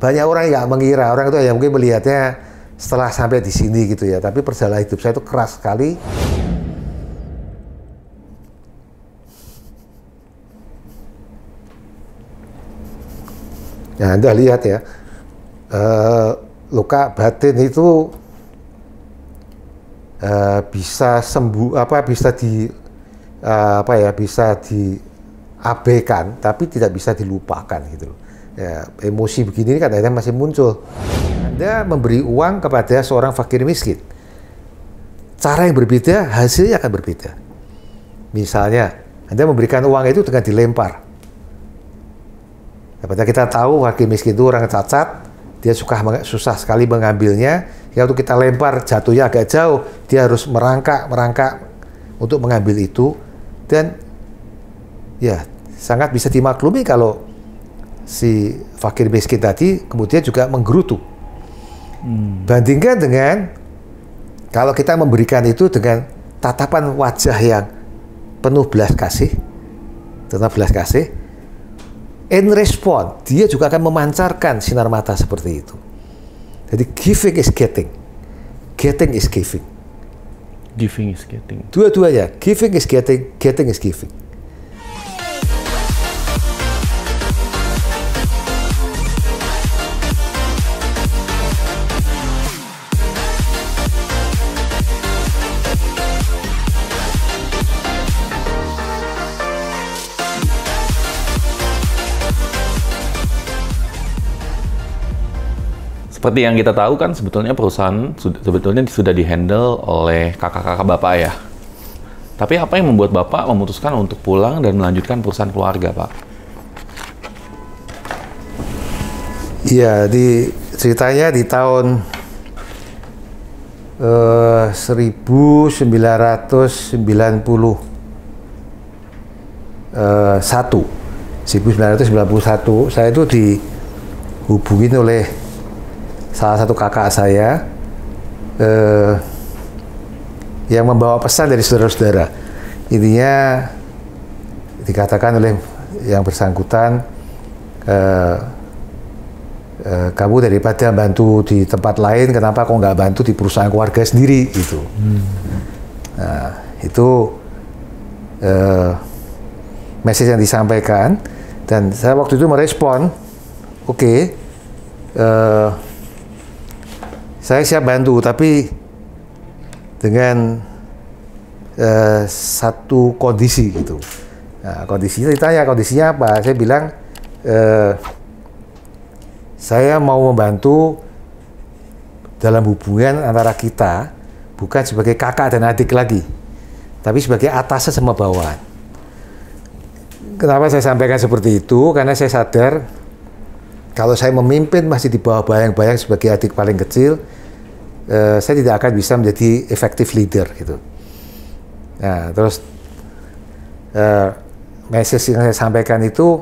banyak orang yang mengira orang itu ya mungkin melihatnya setelah sampai di sini gitu ya tapi perjalanan hidup saya itu keras sekali ya anda lihat ya uh, luka batin itu uh, bisa sembuh apa bisa di uh, apa ya bisa diabaikan tapi tidak bisa dilupakan gitu loh ya, emosi begini kan akhirnya masih muncul. Anda memberi uang kepada seorang fakir miskin. Cara yang berbeda, hasilnya akan berbeda. Misalnya, Anda memberikan uang itu dengan dilempar. Dapatnya kita tahu fakir miskin itu orang cacat, dia suka susah sekali mengambilnya. Ya untuk kita lempar jatuhnya agak jauh, dia harus merangkak merangkak untuk mengambil itu dan ya sangat bisa dimaklumi kalau si fakir miskin tadi kemudian juga menggerutu. Hmm. Bandingkan dengan kalau kita memberikan itu dengan tatapan wajah yang penuh belas kasih, tetap belas kasih, in response dia juga akan memancarkan sinar mata seperti itu. Jadi giving is getting, getting is giving. Giving is getting. Dua-duanya, giving is getting, getting is giving. seperti yang kita tahu kan sebetulnya perusahaan sebetulnya sudah dihandle oleh kakak-kakak bapak ya. Tapi apa yang membuat bapak memutuskan untuk pulang dan melanjutkan perusahaan keluarga, Pak? Iya, di ceritanya di tahun uh, 1990 1991 saya itu dihubungin oleh salah satu kakak saya eh, yang membawa pesan dari saudara-saudara. Intinya dikatakan oleh yang bersangkutan, eh, eh, kamu daripada bantu di tempat lain, kenapa kok nggak bantu di perusahaan keluarga sendiri gitu. Hmm. Nah, itu eh, message yang disampaikan dan saya waktu itu merespon, oke. Okay, uh, eh, saya siap bantu tapi dengan uh, satu kondisi gitu nah, kondisinya ditanya kondisinya apa saya bilang uh, saya mau membantu dalam hubungan antara kita bukan sebagai kakak dan adik lagi tapi sebagai atasan sama bawahan kenapa saya sampaikan seperti itu karena saya sadar kalau saya memimpin masih di bawah bayang-bayang sebagai adik paling kecil, uh, saya tidak akan bisa menjadi efektif leader gitu. Nah, terus uh, message yang saya sampaikan itu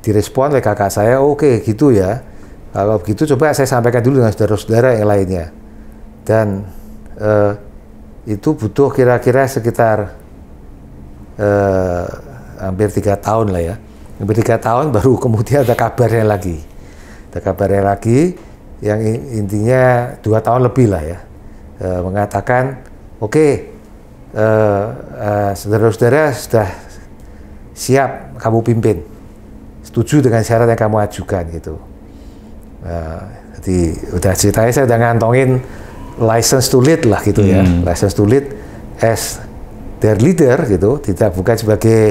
direspon oleh kakak saya, oke okay, gitu ya. Kalau begitu coba saya sampaikan dulu dengan saudara-saudara yang lainnya. Dan uh, itu butuh kira-kira sekitar uh, hampir tiga tahun lah ya. Hampir tiga tahun baru kemudian ada kabarnya lagi. Ada kabarnya lagi yang intinya dua tahun lebih lah ya e, mengatakan oke okay, eh, e, eh, saudara-saudara sudah siap kamu pimpin setuju dengan syarat yang kamu ajukan gitu e, jadi udah ceritanya saya udah ngantongin license to lead lah gitu ya. hmm. ya license to lead as their leader gitu tidak bukan sebagai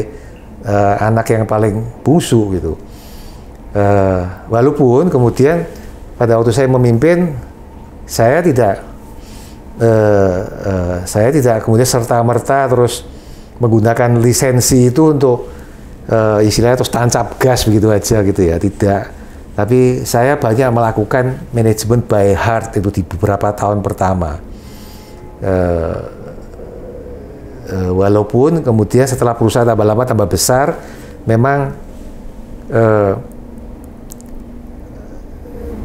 uh, anak yang paling bungsu gitu uh, walaupun kemudian pada waktu saya memimpin saya tidak uh, uh, saya tidak kemudian serta merta terus menggunakan lisensi itu untuk uh, istilahnya terus tancap gas begitu aja gitu ya tidak tapi saya banyak melakukan manajemen by heart itu di beberapa tahun pertama uh, uh, walaupun kemudian setelah perusahaan tambah lama tambah besar memang uh,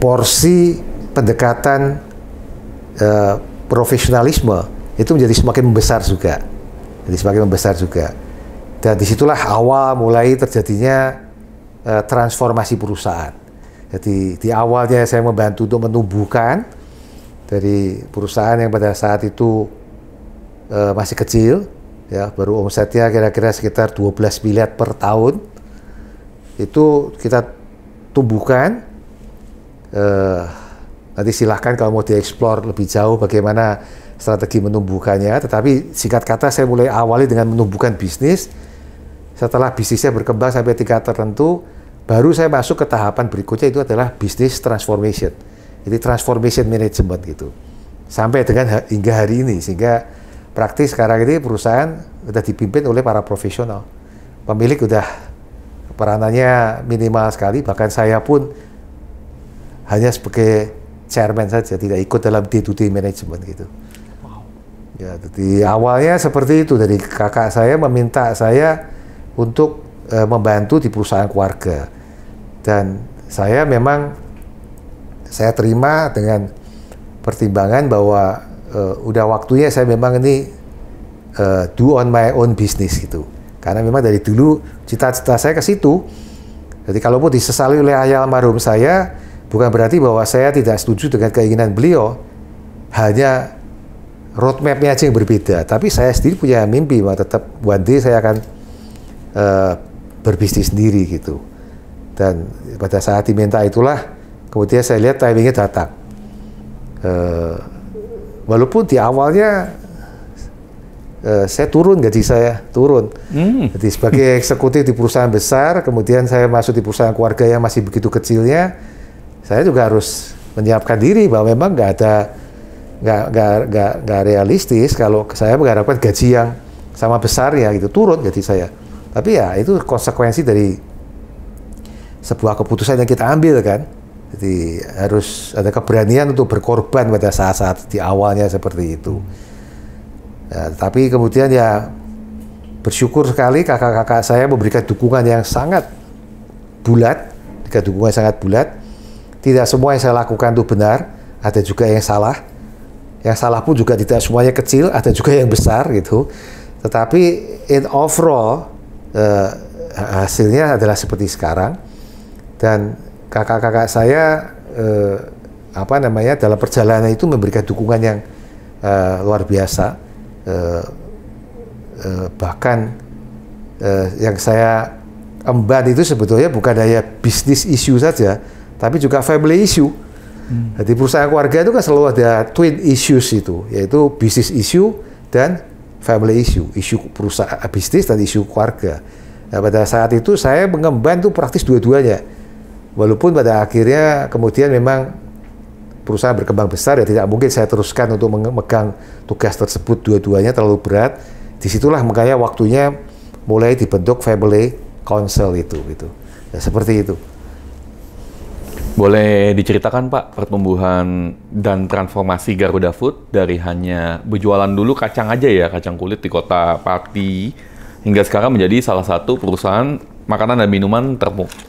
porsi pendekatan uh, profesionalisme itu menjadi semakin membesar juga. Jadi semakin membesar juga. Dan disitulah awal mulai terjadinya uh, transformasi perusahaan. Jadi di awalnya saya membantu untuk menumbuhkan dari perusahaan yang pada saat itu uh, masih kecil, ya baru omsetnya kira-kira sekitar 12 miliar per tahun. Itu kita tumbuhkan eh, nanti silahkan kalau mau dieksplor lebih jauh bagaimana strategi menumbuhkannya. Tetapi singkat kata saya mulai awali dengan menumbuhkan bisnis. Setelah bisnisnya berkembang sampai tingkat tertentu, baru saya masuk ke tahapan berikutnya itu adalah bisnis transformation. Jadi transformation management gitu. Sampai dengan hingga hari ini sehingga praktis sekarang ini perusahaan sudah dipimpin oleh para profesional. Pemilik sudah peranannya minimal sekali bahkan saya pun hanya sebagai chairman saja, tidak ikut dalam day to day management gitu. Wow. Ya, jadi awalnya seperti itu dari kakak saya meminta saya untuk e, membantu di perusahaan keluarga. Dan saya memang saya terima dengan pertimbangan bahwa e, udah waktunya saya memang ini e, do on my own business gitu. Karena memang dari dulu cita-cita saya ke situ. Jadi kalau mau disesali oleh ayah almarhum saya, Bukan berarti bahwa saya tidak setuju dengan keinginan beliau, hanya roadmapnya aja yang berbeda. Tapi saya sendiri punya mimpi bahwa tetap one day saya akan uh, berbisnis sendiri gitu. Dan pada saat diminta itulah, kemudian saya lihat timingnya datang. Uh, walaupun di awalnya uh, saya turun gaji saya turun. Hmm. Jadi sebagai eksekutif di perusahaan besar, kemudian saya masuk di perusahaan keluarga yang masih begitu kecilnya saya juga harus menyiapkan diri bahwa memang nggak ada nggak nggak nggak nggak realistis kalau saya mengharapkan gaji yang sama besar ya gitu turun gaji saya. Tapi ya itu konsekuensi dari sebuah keputusan yang kita ambil kan. Jadi harus ada keberanian untuk berkorban pada saat-saat di awalnya seperti itu. Ya, tapi kemudian ya bersyukur sekali kakak-kakak saya memberikan dukungan yang sangat bulat, dukungan yang sangat bulat tidak semua yang saya lakukan itu benar, ada juga yang salah. Yang salah pun juga tidak semuanya kecil, ada juga yang besar gitu. Tetapi in overall eh, hasilnya adalah seperti sekarang. Dan kakak-kakak saya eh, apa namanya dalam perjalanan itu memberikan dukungan yang eh, luar biasa. Eh, eh, bahkan eh, yang saya emban itu sebetulnya bukan hanya bisnis issue saja, tapi juga family issue. Hmm. Jadi perusahaan keluarga itu kan selalu ada twin issues itu, yaitu bisnis issue dan family issue, isu perusahaan bisnis dan isu keluarga. Nah, pada saat itu saya mengemban tuh praktis dua-duanya. Walaupun pada akhirnya kemudian memang perusahaan berkembang besar ya tidak mungkin saya teruskan untuk memegang tugas tersebut dua-duanya terlalu berat. Disitulah makanya waktunya mulai dibentuk family council itu gitu. Ya, seperti itu. Boleh diceritakan Pak pertumbuhan dan transformasi Garuda Food dari hanya berjualan dulu kacang aja ya, kacang kulit di kota Pati, hingga sekarang menjadi salah satu perusahaan makanan dan minuman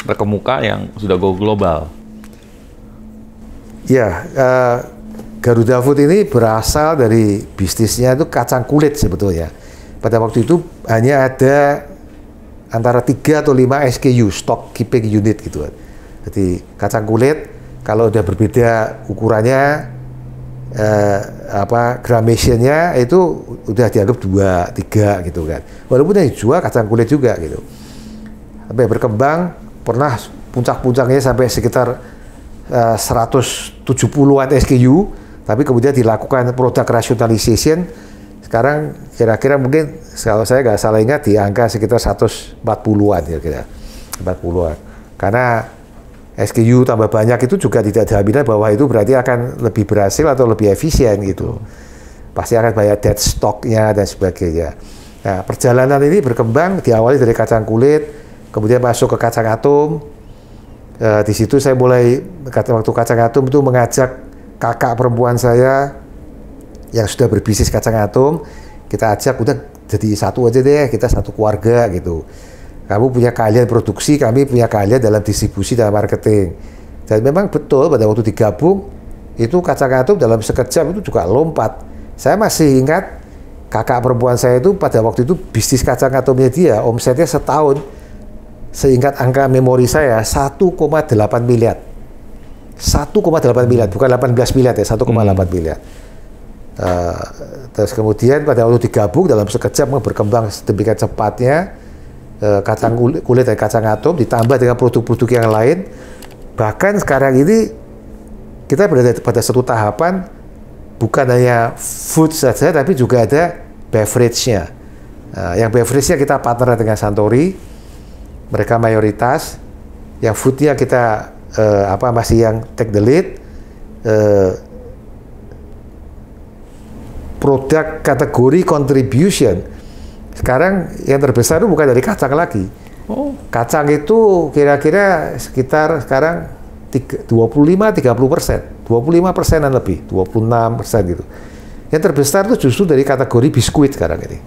terkemuka yang sudah go global. Ya, uh, Garuda Food ini berasal dari bisnisnya itu kacang kulit sebetulnya. Pada waktu itu hanya ada antara 3 atau 5 SKU, stock keeping unit gitu kan jadi kacang kulit kalau udah berbeda ukurannya eh, apa gramationnya itu udah dianggap dua tiga gitu kan walaupun yang dijual kacang kulit juga gitu sampai berkembang pernah puncak-puncaknya sampai sekitar eh, 170-an SKU tapi kemudian dilakukan produk rationalization sekarang kira-kira mungkin kalau saya nggak salah ingat di angka sekitar 140-an ya kira 40-an karena SKU tambah banyak itu juga tidak jaminan bahwa itu berarti akan lebih berhasil atau lebih efisien gitu. Pasti akan banyak dead stocknya dan sebagainya. Nah, perjalanan ini berkembang diawali dari kacang kulit, kemudian masuk ke kacang atom. E, di situ saya mulai waktu kacang atom itu mengajak kakak perempuan saya yang sudah berbisnis kacang atom, kita ajak udah jadi satu aja deh, kita satu keluarga gitu. Kamu punya keahlian produksi, kami punya keahlian dalam distribusi dan marketing. Dan memang betul pada waktu digabung, itu kacang-kacang dalam sekejap itu juga lompat. Saya masih ingat kakak perempuan saya itu pada waktu itu bisnis kacang atomnya dia, omsetnya setahun, seingat angka memori saya, 1,8 miliar. 1,8 miliar, bukan 18 miliar ya, 1,8 hmm. miliar. Uh, terus kemudian pada waktu digabung dalam sekejap berkembang sedemikian cepatnya Eh, kacang kulit, kulit dan kacang atom ditambah dengan produk-produk yang lain. Bahkan sekarang ini kita berada pada satu tahapan bukan hanya food saja tapi juga ada beverage-nya. Nah, yang beverage-nya kita partner dengan Santori, mereka mayoritas. Yang food-nya kita eh, apa masih yang take the lead. Eh, produk kategori contribution sekarang yang terbesar itu bukan dari kacang lagi. Oh. Kacang itu kira-kira sekitar sekarang 25-30 persen. 25 persenan lebih, 26 persen gitu. Yang terbesar itu justru dari kategori biskuit sekarang ini.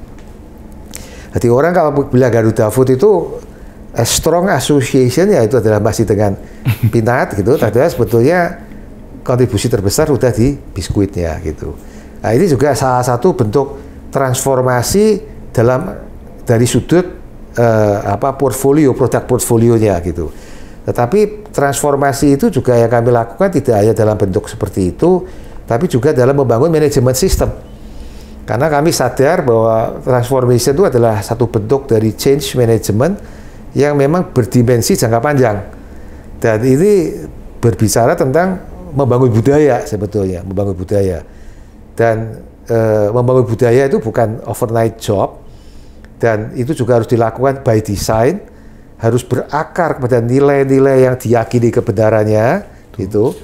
Jadi orang kalau bilang Garuda Food itu a strong association ya itu adalah masih dengan pinat gitu, tapi sebetulnya kontribusi terbesar sudah di biskuitnya gitu. Nah ini juga salah satu bentuk transformasi dalam dari sudut uh, apa portfolio produk portfolionya gitu. Tetapi transformasi itu juga yang kami lakukan tidak hanya dalam bentuk seperti itu, tapi juga dalam membangun manajemen sistem. Karena kami sadar bahwa transformation itu adalah satu bentuk dari change management yang memang berdimensi jangka panjang. Dan ini berbicara tentang membangun budaya sebetulnya, membangun budaya. Dan e, membangun budaya itu bukan overnight job, dan itu juga harus dilakukan by design harus berakar kepada nilai-nilai yang diyakini kebenarannya itu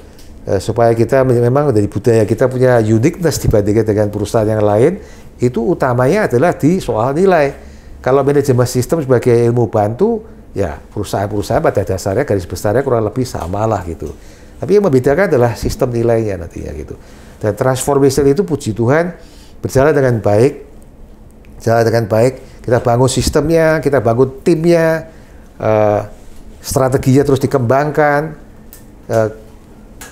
eh, supaya kita memang dari budaya kita punya uniqueness dibandingkan dengan perusahaan yang lain itu utamanya adalah di soal nilai kalau manajemen sistem sebagai ilmu bantu ya perusahaan-perusahaan pada dasarnya garis besarnya kurang lebih sama lah gitu tapi yang membedakan adalah sistem nilainya nantinya gitu dan transformation itu puji Tuhan berjalan dengan baik jalan dengan baik, kita bangun sistemnya, kita bangun timnya, uh, strateginya terus dikembangkan, uh,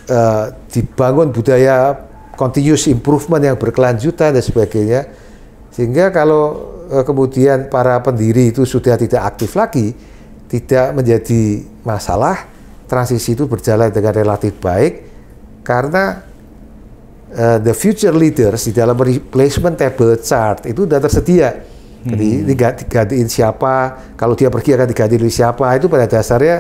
uh, dibangun budaya continuous improvement yang berkelanjutan dan sebagainya, sehingga kalau uh, kemudian para pendiri itu sudah tidak aktif lagi, tidak menjadi masalah, transisi itu berjalan dengan relatif baik karena uh, the future leaders di dalam replacement table chart itu sudah tersedia. Jadi hmm. diganti, digantiin siapa, kalau dia pergi akan diganti oleh siapa, itu pada dasarnya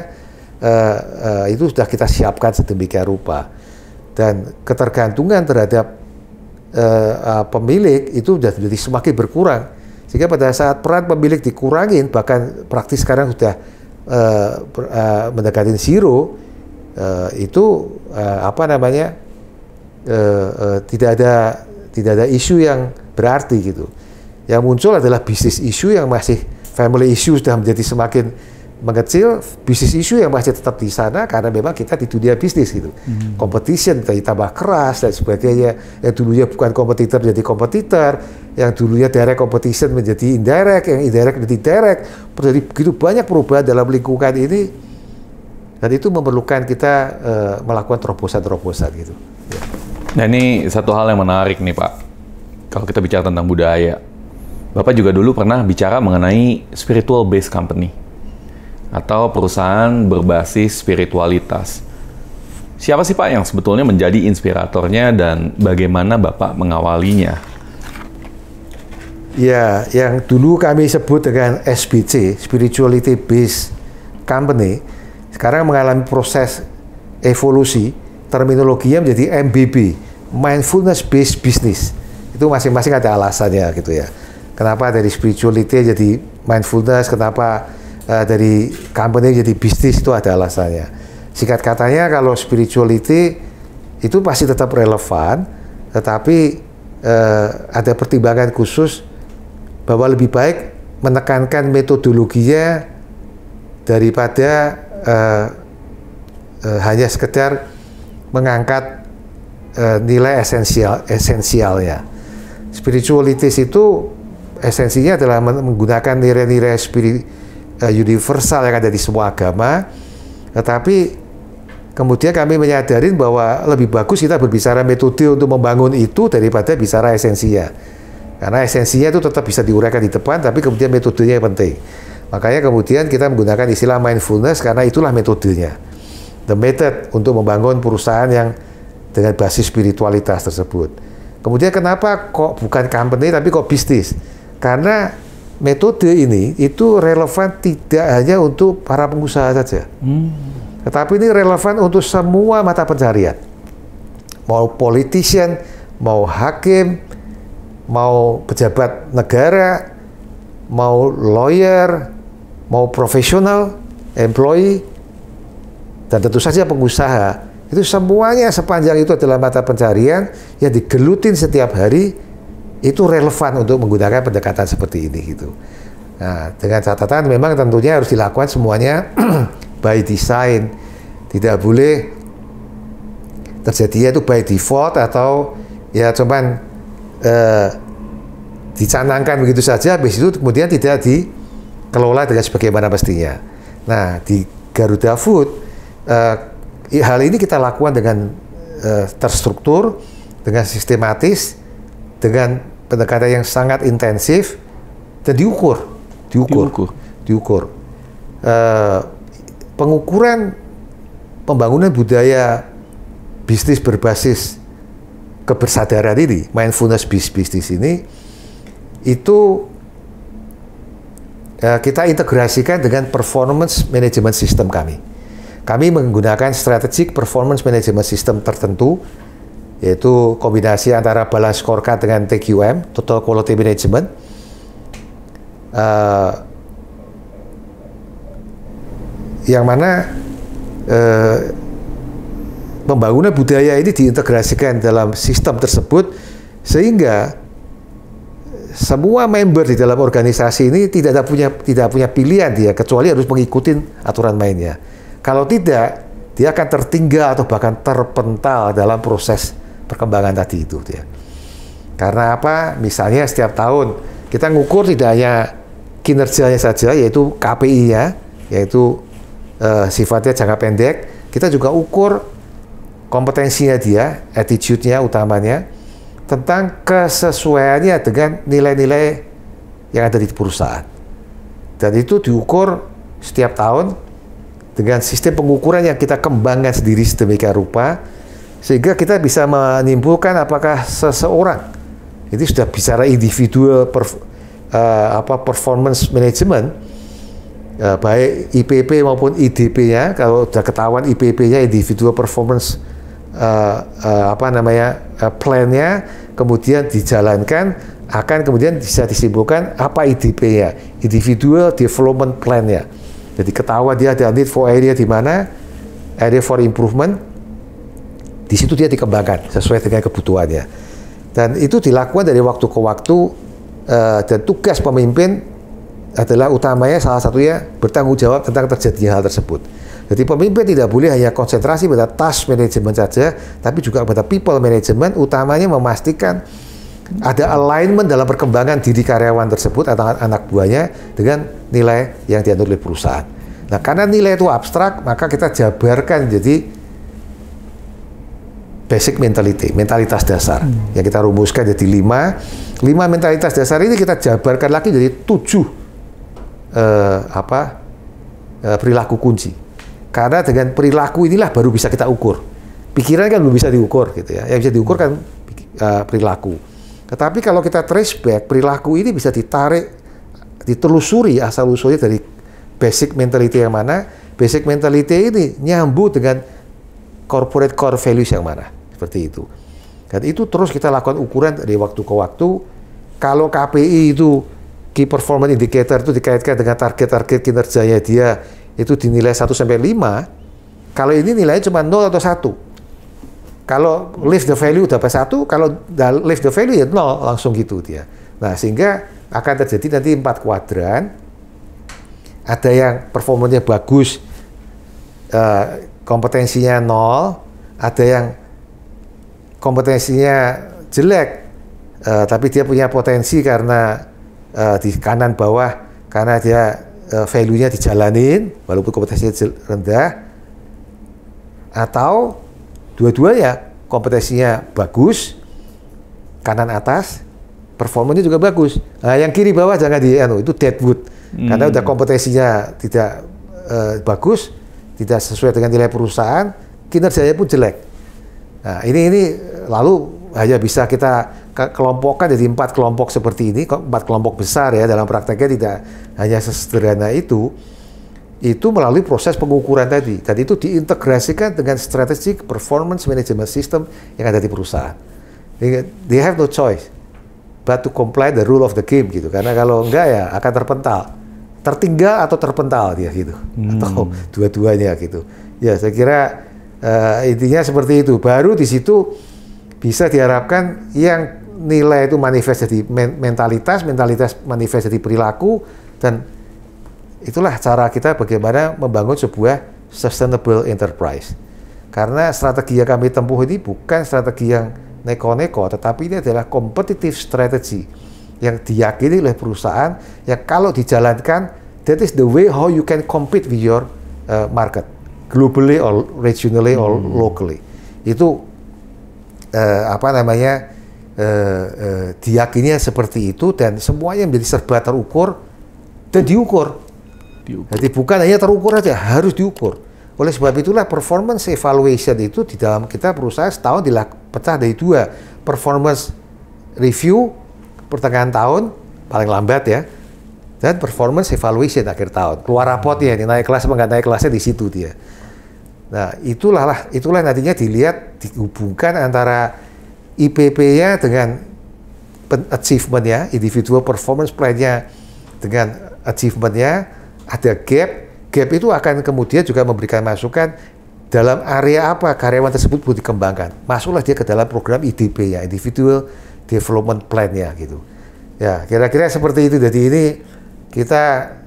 uh, uh, itu sudah kita siapkan sedemikian rupa. Dan ketergantungan terhadap uh, uh, pemilik itu sudah jadi semakin berkurang. Sehingga pada saat peran pemilik dikurangin, bahkan praktis sekarang sudah uh, uh, mendekati zero, uh, itu uh, apa namanya uh, uh, tidak ada tidak ada isu yang berarti gitu. Yang muncul adalah bisnis isu yang masih family issue sudah menjadi semakin mengecil, bisnis isu yang masih tetap di sana karena memang kita di dunia bisnis gitu. Hmm. Competition tambah keras dan sebagainya. Yang dulunya bukan kompetitor jadi kompetitor, yang dulunya direct competition menjadi indirect, yang indirect menjadi direct. Jadi begitu banyak perubahan dalam lingkungan ini dan itu memerlukan kita uh, melakukan terobosan-terobosan gitu. yeah. Nah ini satu hal yang menarik nih Pak. Kalau kita bicara tentang budaya, Bapak juga dulu pernah bicara mengenai spiritual based company atau perusahaan berbasis spiritualitas. Siapa sih Pak yang sebetulnya menjadi inspiratornya dan bagaimana Bapak mengawalinya? Ya, yang dulu kami sebut dengan SBC, Spirituality Based Company, sekarang mengalami proses evolusi terminologinya menjadi MBB, Mindfulness Based Business. Itu masing-masing ada alasannya gitu ya. Kenapa dari spirituality jadi mindfulness, kenapa uh, dari company jadi bisnis itu ada alasannya. Singkat katanya kalau spirituality itu pasti tetap relevan, tetapi uh, ada pertimbangan khusus bahwa lebih baik menekankan metodologinya daripada uh, uh, hanya sekedar mengangkat uh, nilai esensial esensial ya. Spiritualitas itu esensinya adalah menggunakan nilai-nilai spirit uh, universal yang ada di semua agama, tetapi kemudian kami menyadari bahwa lebih bagus kita berbicara metode untuk membangun itu daripada bicara esensinya. Karena esensinya itu tetap bisa diuraikan di depan, tapi kemudian metodenya yang penting. Makanya kemudian kita menggunakan istilah mindfulness karena itulah metodenya. The method untuk membangun perusahaan yang dengan basis spiritualitas tersebut. Kemudian kenapa kok bukan company tapi kok bisnis? Karena metode ini itu relevan tidak hanya untuk para pengusaha saja. Hmm. Tetapi ini relevan untuk semua mata pencarian. Mau politician, mau hakim, mau pejabat negara, mau lawyer, mau profesional, employee, dan tentu saja pengusaha itu semuanya sepanjang itu adalah mata pencarian yang digelutin setiap hari itu relevan untuk menggunakan pendekatan seperti ini gitu. Nah, dengan catatan memang tentunya harus dilakukan semuanya by design. Tidak boleh terjadi itu by default atau ya cuman eh, dicanangkan begitu saja habis itu kemudian tidak dikelola dengan sebagaimana mestinya. Nah, di Garuda Food uh, hal ini kita lakukan dengan uh, terstruktur, dengan sistematis, dengan pendekatan yang sangat intensif dan diukur, diukur, diukur. diukur. Uh, pengukuran pembangunan budaya bisnis berbasis kebersadaran ini, mindfulness bisnis ini, itu kita integrasikan dengan performance management system kami. Kami menggunakan strategic performance management system tertentu yaitu kombinasi antara balance scorecard dengan TQM, total quality management. Uh, yang mana uh, pembangunan budaya ini diintegrasikan dalam sistem tersebut sehingga semua member di dalam organisasi ini tidak ada punya tidak punya pilihan dia kecuali harus mengikuti aturan mainnya. Kalau tidak, dia akan tertinggal atau bahkan terpental dalam proses perkembangan tadi itu. Ya. Karena apa? Misalnya setiap tahun kita ngukur tidak hanya kinerjanya saja, yaitu KPI-nya, yaitu eh, sifatnya jangka pendek. Kita juga ukur kompetensinya dia, attitude-nya utamanya, tentang kesesuaiannya dengan nilai-nilai yang ada di perusahaan. Dan itu diukur setiap tahun dengan sistem pengukuran yang kita kembangkan sendiri sedemikian rupa sehingga kita bisa menyimpulkan apakah seseorang itu sudah bicara individual per, uh, eh, apa performance management uh, baik IPP maupun IDP-nya kalau sudah ketahuan IPP-nya individual performance uh, uh, apa namanya uh, plan-nya kemudian dijalankan akan kemudian bisa disimpulkan apa IDP-nya individual development plan-nya jadi ketawa dia ada need for area di mana, area for improvement, di situ dia dikembangkan sesuai dengan kebutuhannya. Dan itu dilakukan dari waktu ke waktu eh, dan tugas pemimpin adalah utamanya salah satunya bertanggung jawab tentang terjadinya hal tersebut. Jadi pemimpin tidak boleh hanya konsentrasi pada task management saja, tapi juga pada people management, utamanya memastikan ada alignment dalam perkembangan diri karyawan tersebut atau anak buahnya dengan nilai yang diatur oleh perusahaan. Nah, karena nilai itu abstrak, maka kita jabarkan jadi basic mentality, mentalitas dasar hmm. yang kita rumuskan jadi lima. Lima mentalitas dasar ini kita jabarkan lagi jadi tujuh eh, apa eh, perilaku kunci. Karena dengan perilaku inilah baru bisa kita ukur. Pikiran kan belum bisa diukur gitu ya. Yang bisa diukur kan eh, perilaku. Tetapi kalau kita trace back, perilaku ini bisa ditarik, ditelusuri asal-usulnya dari basic mentality yang mana, basic mentality ini nyambung dengan corporate core values yang mana. Seperti itu. Dan itu terus kita lakukan ukuran dari waktu ke waktu. Kalau KPI itu, Key Performance Indicator itu dikaitkan dengan target-target kinerjanya dia, itu dinilai 1 sampai 5, kalau ini nilainya cuma 0 atau 1, kalau lift the value dapat satu, kalau lift the value ya nol langsung gitu dia. Nah sehingga akan terjadi nanti empat kuadran. Ada yang performanya bagus, eh, kompetensinya nol, ada yang kompetensinya jelek, eh, tapi dia punya potensi karena eh, di kanan bawah karena dia value-nya dijalanin walaupun kompetensinya rendah atau dua-dua ya kompetensinya bagus, kanan atas, performanya juga bagus. Nah, yang kiri bawah jangan di anu itu deadwood. Hmm. Karena udah kompetensinya tidak uh, bagus, tidak sesuai dengan nilai perusahaan, kinerjanya pun jelek. Nah, ini ini lalu hanya bisa kita kelompokkan jadi empat kelompok seperti ini, empat kelompok besar ya dalam prakteknya tidak hanya sesederhana itu itu melalui proses pengukuran tadi dan itu diintegrasikan dengan strategic performance management system yang ada di perusahaan. They have no choice but to comply the rule of the game gitu karena kalau enggak ya akan terpental, tertinggal atau terpental dia gitu hmm. atau dua-duanya gitu. Ya saya kira uh, intinya seperti itu. Baru di situ bisa diharapkan yang nilai itu manifest jadi mentalitas, mentalitas manifest jadi perilaku dan itulah cara kita bagaimana membangun sebuah sustainable enterprise. Karena strategi yang kami tempuh ini bukan strategi yang neko-neko, tetapi ini adalah competitive strategy yang diyakini oleh perusahaan yang kalau dijalankan, that is the way how you can compete with your uh, market, globally or regionally hmm. or locally. Itu uh, apa namanya uh, eh, uh, diyakini seperti itu dan semuanya menjadi serba terukur dan diukur diukur. Jadi bukan hanya terukur aja, harus diukur. Oleh sebab itulah performance evaluation itu di dalam kita perusahaan setahun pecah dari dua. Performance review pertengahan tahun paling lambat ya. Dan performance evaluation akhir tahun. Keluar rapotnya, ini naik kelas apa naik kelasnya di situ dia. Nah, itulah lah, itulah nantinya dilihat dihubungkan antara IPP-nya dengan achievement-nya, individual performance plan-nya dengan achievement-nya, ada gap, gap itu akan kemudian juga memberikan masukan dalam area apa karyawan tersebut perlu dikembangkan. Masuklah dia ke dalam program IDP ya, Individual Development Plan ya gitu. Ya, kira-kira seperti itu. Jadi ini kita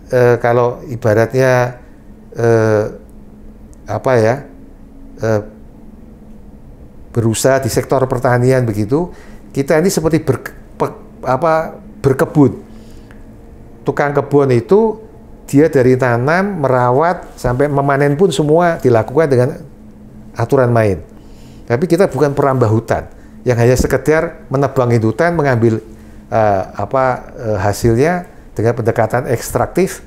eh, kalau ibaratnya eh, apa ya? Eh, berusaha di sektor pertanian begitu, kita ini seperti ber, pe, apa berkebun. Tukang kebun itu dia dari tanam, merawat, sampai memanen pun semua dilakukan dengan aturan main. Tapi kita bukan perambah hutan yang hanya sekedar menebang hutan, mengambil uh, apa uh, hasilnya dengan pendekatan ekstraktif,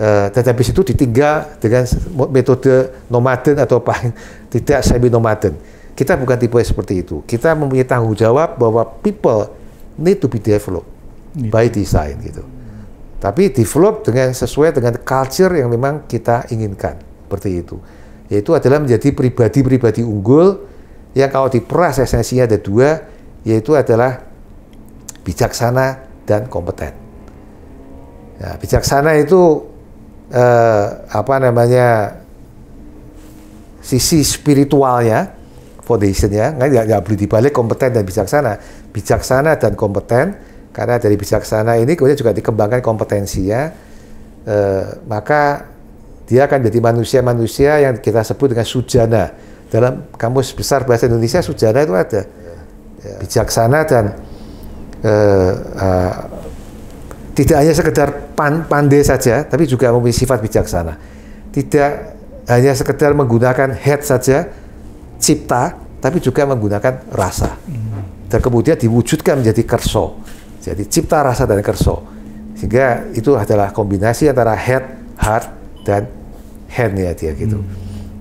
uh, eh, dan habis itu ditinggal dengan metode nomaden atau apa tidak semi nomaden. Kita bukan tipe seperti itu. Kita mempunyai tanggung jawab bahwa people need to be developed iya. by design gitu. Tapi develop dengan sesuai dengan culture yang memang kita inginkan. Seperti itu. Yaitu adalah menjadi pribadi-pribadi unggul yang kalau diperas esensinya ada dua, yaitu adalah bijaksana dan kompeten. Nah, bijaksana itu eh, apa namanya sisi spiritualnya, foundationnya, nggak nggak boleh dibalik kompeten dan bijaksana. Bijaksana dan kompeten karena dari bijaksana ini kemudian juga dikembangkan kompetensinya, eh, maka dia akan jadi manusia-manusia yang kita sebut dengan sujana. Dalam kamus besar bahasa Indonesia sujana itu ada. Ya. Bijaksana dan eh, eh, tidak hanya sekedar pan, pandai saja, tapi juga memiliki sifat bijaksana. Tidak hanya sekedar menggunakan head saja, cipta, tapi juga menggunakan rasa. Hmm. Dan kemudian diwujudkan menjadi kerso. Jadi cipta rasa dan kerso. Sehingga itu adalah kombinasi antara head, heart, dan hand ya dia gitu. Hmm.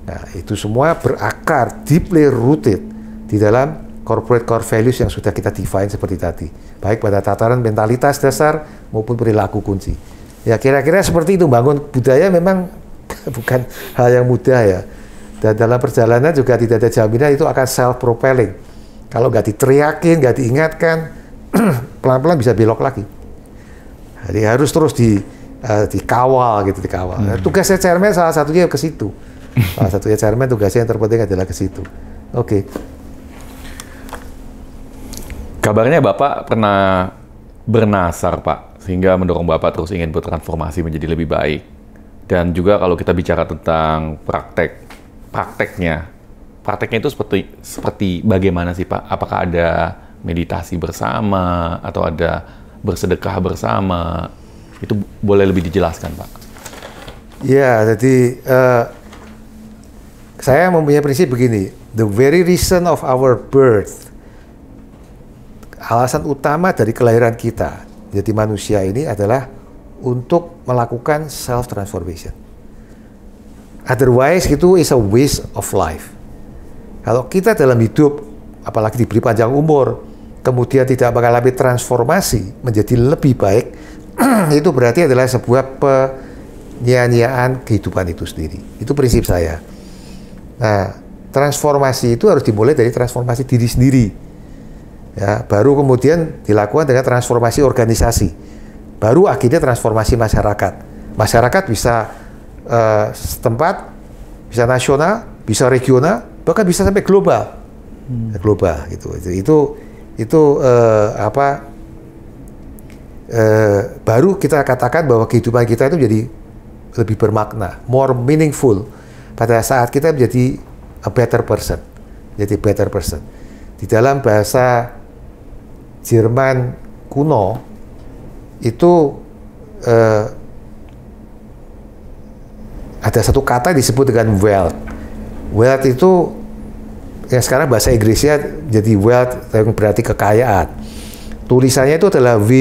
Nah, itu semua berakar, deeply rooted di dalam corporate core values yang sudah kita define seperti tadi, baik pada tataran mentalitas dasar maupun perilaku kunci. Ya kira-kira seperti itu bangun budaya memang bukan hal yang mudah ya. Dan dalam perjalanan juga tidak ada jaminan itu akan self propelling. Kalau nggak diteriakin, nggak diingatkan, pelan-pelan bisa belok lagi. Jadi harus terus di uh, dikawal gitu dikawal. Hmm. Tugasnya chairman salah satunya ke situ. salah satunya chairman tugasnya yang terpenting adalah ke situ. Oke. Okay. Kabarnya Bapak pernah bernasar, Pak, sehingga mendorong Bapak terus ingin bertransformasi menjadi lebih baik. Dan juga kalau kita bicara tentang praktek, prakteknya, prakteknya itu seperti seperti bagaimana sih, Pak? Apakah ada meditasi bersama atau ada bersedekah bersama itu boleh lebih dijelaskan pak? Ya, jadi uh, saya mempunyai prinsip begini: the very reason of our birth, alasan utama dari kelahiran kita jadi manusia ini adalah untuk melakukan self transformation. Otherwise itu is a waste of life. Kalau kita dalam hidup, apalagi diberi panjang umur, kemudian tidak mengalami transformasi menjadi lebih baik, itu berarti adalah sebuah penyanyian kehidupan itu sendiri. Itu prinsip saya. Nah, transformasi itu harus dimulai dari transformasi diri sendiri. Ya, baru kemudian dilakukan dengan transformasi organisasi. Baru akhirnya transformasi masyarakat. Masyarakat bisa eh, setempat, bisa nasional, bisa regional, bahkan bisa sampai global. Hmm. Global gitu. itu itu uh, apa uh, baru kita katakan bahwa kehidupan kita itu jadi lebih bermakna, more meaningful pada saat kita menjadi a better person, jadi better person. Di dalam bahasa Jerman kuno itu uh, ada satu kata disebut dengan wealth. Wealth itu yang sekarang bahasa Inggrisnya jadi wealth yang berarti kekayaan. Tulisannya itu adalah W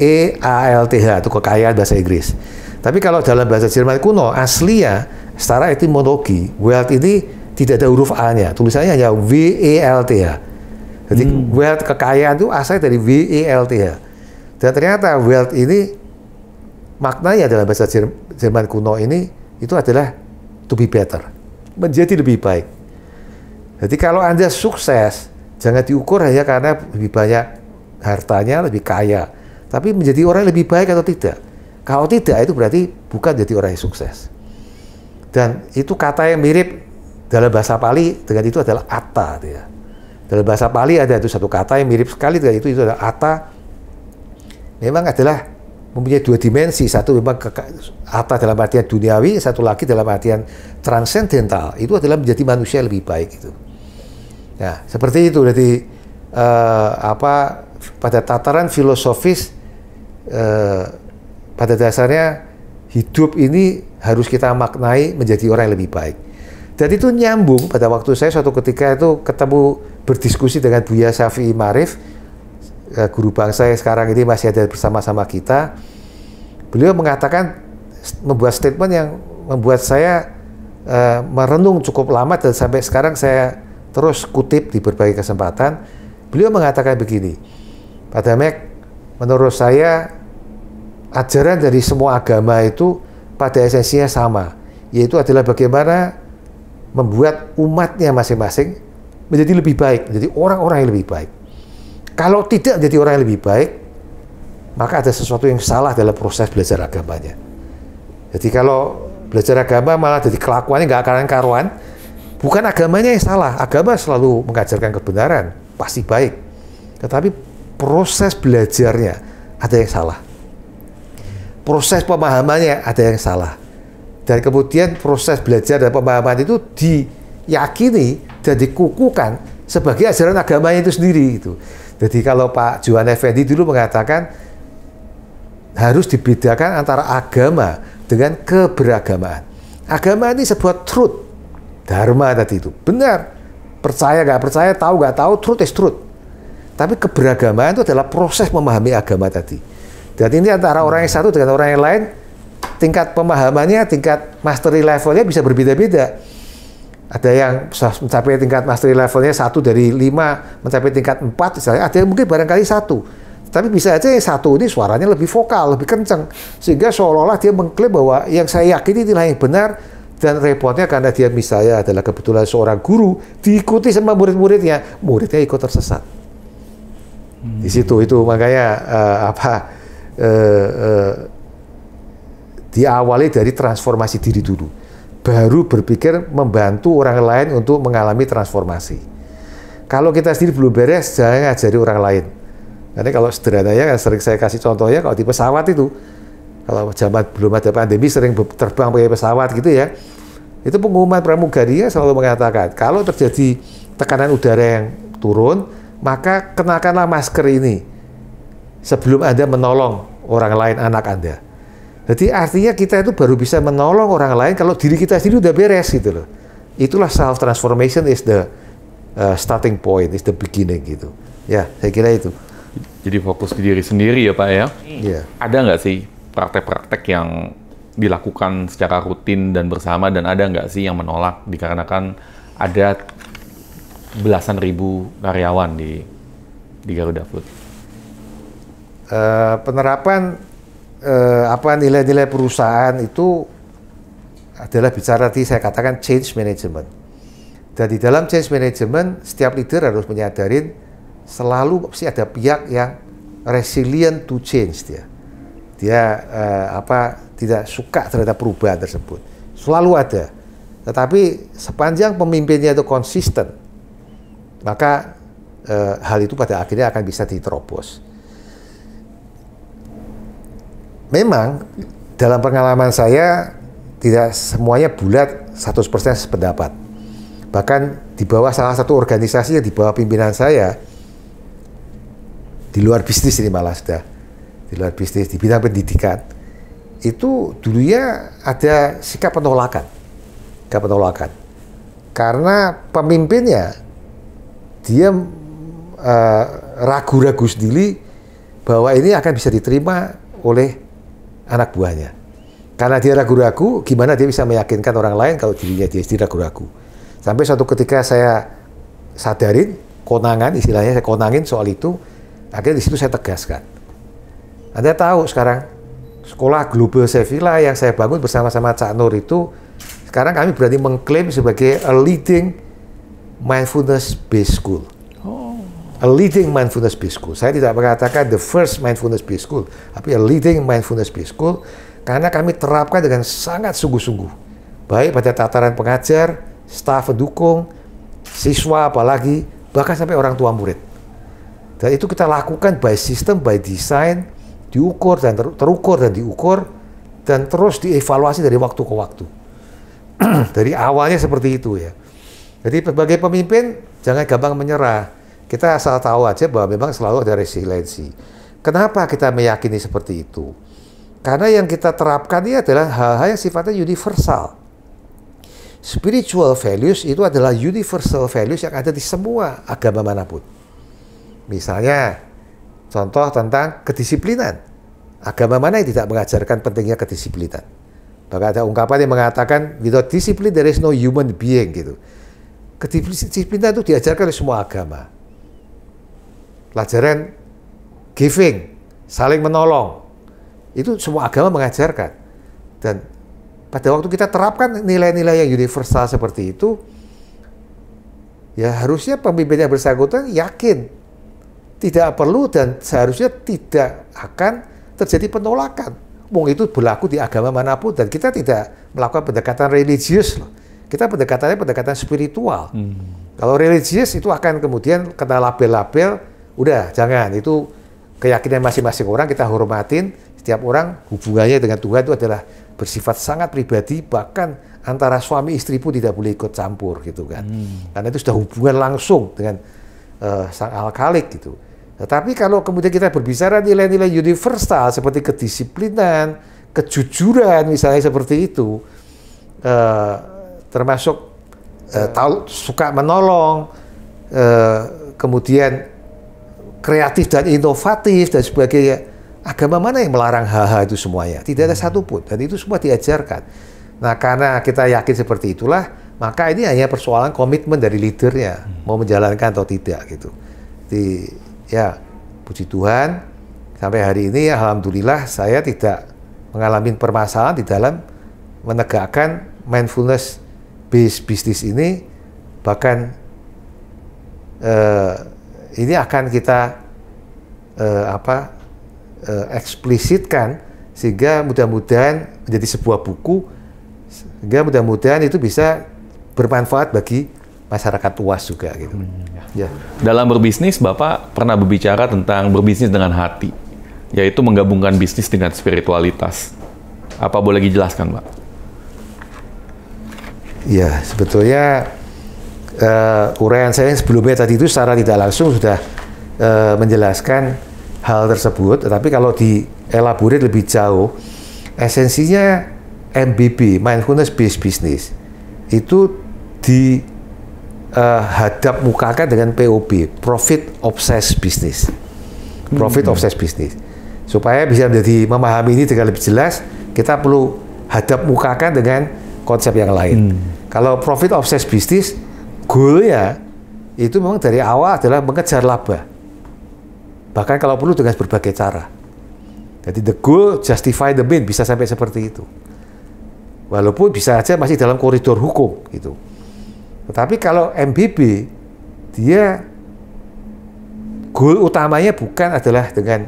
E A L T H itu kekayaan bahasa Inggris. Tapi kalau dalam bahasa Jerman kuno asli ya secara etimologi wealth ini tidak ada huruf A-nya, tulisannya hanya W E L T H. Jadi hmm. wealth kekayaan itu asalnya dari W E L T H. Dan ternyata wealth ini maknanya dalam bahasa Jerman kuno ini itu adalah to be better, menjadi lebih baik. Jadi kalau Anda sukses, jangan diukur hanya karena lebih banyak hartanya, lebih kaya. Tapi menjadi orang yang lebih baik atau tidak. Kalau tidak, itu berarti bukan jadi orang yang sukses. Dan itu kata yang mirip dalam bahasa Pali dengan itu adalah atta. Ya. Dalam bahasa Pali ada itu satu kata yang mirip sekali dengan itu, itu adalah atta. Memang adalah mempunyai dua dimensi. Satu memang atta dalam artian duniawi, satu lagi dalam artian transendental. Itu adalah menjadi manusia yang lebih baik. gitu. Ya, seperti itu. Jadi eh, apa pada tataran filosofis eh, pada dasarnya hidup ini harus kita maknai menjadi orang yang lebih baik. Jadi itu nyambung pada waktu saya suatu ketika itu ketemu berdiskusi dengan Buya Syafi'i Marif, eh, guru bangsa yang sekarang ini masih ada bersama-sama kita. Beliau mengatakan membuat statement yang membuat saya uh, merenung cukup lama dan sampai sekarang saya terus kutip di berbagai kesempatan, beliau mengatakan begini, Pak Damek, menurut saya ajaran dari semua agama itu pada esensinya sama, yaitu adalah bagaimana membuat umatnya masing-masing menjadi lebih baik, jadi orang-orang yang lebih baik. Kalau tidak menjadi orang yang lebih baik, maka ada sesuatu yang salah dalam proses belajar agamanya. Jadi kalau belajar agama malah jadi kelakuannya nggak karuan-karuan, Bukan agamanya yang salah, agama selalu mengajarkan kebenaran, pasti baik. Tetapi proses belajarnya ada yang salah. Proses pemahamannya ada yang salah. Dan kemudian proses belajar dan pemahaman itu diyakini dan dikukuhkan sebagai ajaran agamanya itu sendiri itu. Jadi kalau Pak Johan Effendi dulu mengatakan harus dibedakan antara agama dengan keberagamaan. Agama ini sebuah truth, dharma tadi itu. Benar. Percaya nggak percaya, tahu nggak tahu, truth is truth. Tapi keberagaman itu adalah proses memahami agama tadi. Jadi ini antara orang yang satu dengan orang yang lain, tingkat pemahamannya, tingkat mastery levelnya bisa berbeda-beda. Ada yang mencapai tingkat mastery levelnya satu dari lima, mencapai tingkat empat, misalnya ada yang mungkin barangkali satu. Tapi bisa aja yang satu ini suaranya lebih vokal, lebih kencang. Sehingga seolah-olah dia mengklaim bahwa yang saya yakini inilah yang benar, dan repotnya karena dia misalnya adalah kebetulan seorang guru, diikuti sama murid-muridnya, muridnya ikut tersesat. Hmm. Di situ itu makanya uh, apa uh, uh, diawali dari transformasi diri dulu, baru berpikir membantu orang lain untuk mengalami transformasi. Kalau kita sendiri belum beres, jangan ngajari orang lain. Karena kalau sederhananya, sering saya kasih contohnya, kalau di pesawat itu, kalau zaman belum ada pandemi sering terbang pakai pesawat gitu ya. Itu pengumuman ya selalu mengatakan, kalau terjadi tekanan udara yang turun, maka kenakanlah masker ini sebelum Anda menolong orang lain anak Anda. Jadi artinya kita itu baru bisa menolong orang lain kalau diri kita sendiri udah beres gitu loh. Itulah self transformation is the uh, starting point, is the beginning gitu. Ya, saya kira itu. Jadi fokus di diri sendiri ya Pak ya. Iya. Ada nggak sih praktek-praktek yang dilakukan secara rutin dan bersama dan ada nggak sih yang menolak dikarenakan ada belasan ribu karyawan di di Garuda Food? Uh, eh, penerapan uh, apa nilai-nilai perusahaan itu adalah bicara tadi saya katakan change management. Dan di dalam change management setiap leader harus menyadarin selalu sih ada pihak yang resilient to change dia. Hmm dia eh, apa tidak suka terhadap perubahan tersebut. Selalu ada. Tetapi sepanjang pemimpinnya itu konsisten, maka eh, hal itu pada akhirnya akan bisa diterobos. Memang dalam pengalaman saya tidak semuanya bulat 100% sependapat. Bahkan di bawah salah satu organisasi yang di bawah pimpinan saya, di luar bisnis ini malah sudah, di luar bisnis, di bidang pendidikan, itu dulunya ada sikap penolakan, sikap penolakan. Karena pemimpinnya, dia ragu eh, ragu-ragu sendiri bahwa ini akan bisa diterima oleh anak buahnya. Karena dia ragu-ragu, gimana dia bisa meyakinkan orang lain kalau dirinya dia sendiri ragu-ragu. Sampai suatu ketika saya sadarin, konangan istilahnya, saya konangin soal itu, akhirnya di situ saya tegaskan anda tahu sekarang sekolah Global Sevilla yang saya bangun bersama-sama Cak Nur itu sekarang kami berani mengklaim sebagai a leading mindfulness based school. Oh. A leading mindfulness based school. Saya tidak mengatakan the first mindfulness based school, tapi a leading mindfulness based school karena kami terapkan dengan sangat sungguh-sungguh. Baik pada tataran pengajar, staf pendukung, siswa apalagi, bahkan sampai orang tua murid. Dan itu kita lakukan by system, by design, diukur dan ter terukur dan diukur dan terus dievaluasi dari waktu ke waktu. dari awalnya seperti itu ya. Jadi sebagai pemimpin jangan gampang menyerah. Kita asal tahu aja bahwa memang selalu ada resiliensi. Kenapa kita meyakini seperti itu? Karena yang kita terapkan ini adalah hal-hal yang sifatnya universal. Spiritual values itu adalah universal values yang ada di semua agama manapun. Misalnya, Contoh tentang kedisiplinan. Agama mana yang tidak mengajarkan pentingnya kedisiplinan? Bahkan ada ungkapan yang mengatakan, without discipline there is no human being gitu. Kedisiplinan itu diajarkan oleh semua agama. Pelajaran giving, saling menolong, itu semua agama mengajarkan. Dan pada waktu kita terapkan nilai-nilai yang universal seperti itu, ya harusnya pemimpin yang bersangkutan yakin tidak perlu dan seharusnya tidak akan terjadi penolakan. Wong itu berlaku di agama manapun dan kita tidak melakukan pendekatan religius loh. Kita pendekatannya pendekatan spiritual. Hmm. Kalau religius itu akan kemudian kena label-label, udah jangan itu keyakinan masing-masing orang kita hormatin. Setiap orang hubungannya dengan Tuhan itu adalah bersifat sangat pribadi bahkan antara suami istri pun tidak boleh ikut campur gitu kan. Hmm. Karena itu sudah hubungan langsung dengan uh, sang alkalik gitu. Tetapi kalau kemudian kita berbicara nilai-nilai universal seperti kedisiplinan, kejujuran misalnya seperti itu, eh, termasuk eh, tahu, suka menolong, eh, kemudian kreatif dan inovatif dan sebagainya. Agama mana yang melarang hal-hal itu semuanya? Tidak ada satupun dan itu semua diajarkan. Nah karena kita yakin seperti itulah, maka ini hanya persoalan komitmen dari leadernya mau menjalankan atau tidak gitu. Di ya puji Tuhan sampai hari ini ya alhamdulillah saya tidak mengalami permasalahan di dalam menegakkan mindfulness based business ini bahkan eh, ini akan kita eh, apa eh, eksplisitkan sehingga mudah-mudahan menjadi sebuah buku sehingga mudah-mudahan itu bisa bermanfaat bagi masyarakat luas juga gitu. Hmm, ya. ya. Dalam berbisnis, Bapak pernah berbicara tentang berbisnis dengan hati, yaitu menggabungkan bisnis dengan spiritualitas. Apa boleh dijelaskan, Pak? Ya, sebetulnya uh, uraian saya yang sebelumnya tadi itu secara tidak langsung sudah uh, menjelaskan hal tersebut, tetapi kalau dielaborate lebih jauh, esensinya MBB, Mindfulness Based Business, itu di uh, hadap mukakan dengan POB, profit obsessed business. Profit hmm. obsessed business. Supaya bisa menjadi memahami ini dengan lebih jelas, kita perlu hadap mukakan dengan konsep yang lain. Hmm. Kalau profit obsessed business, goal ya itu memang dari awal adalah mengejar laba. Bahkan kalau perlu dengan berbagai cara. Jadi the goal justify the mean bisa sampai seperti itu. Walaupun bisa saja masih dalam koridor hukum gitu. Tetapi kalau MBB dia goal utamanya bukan adalah dengan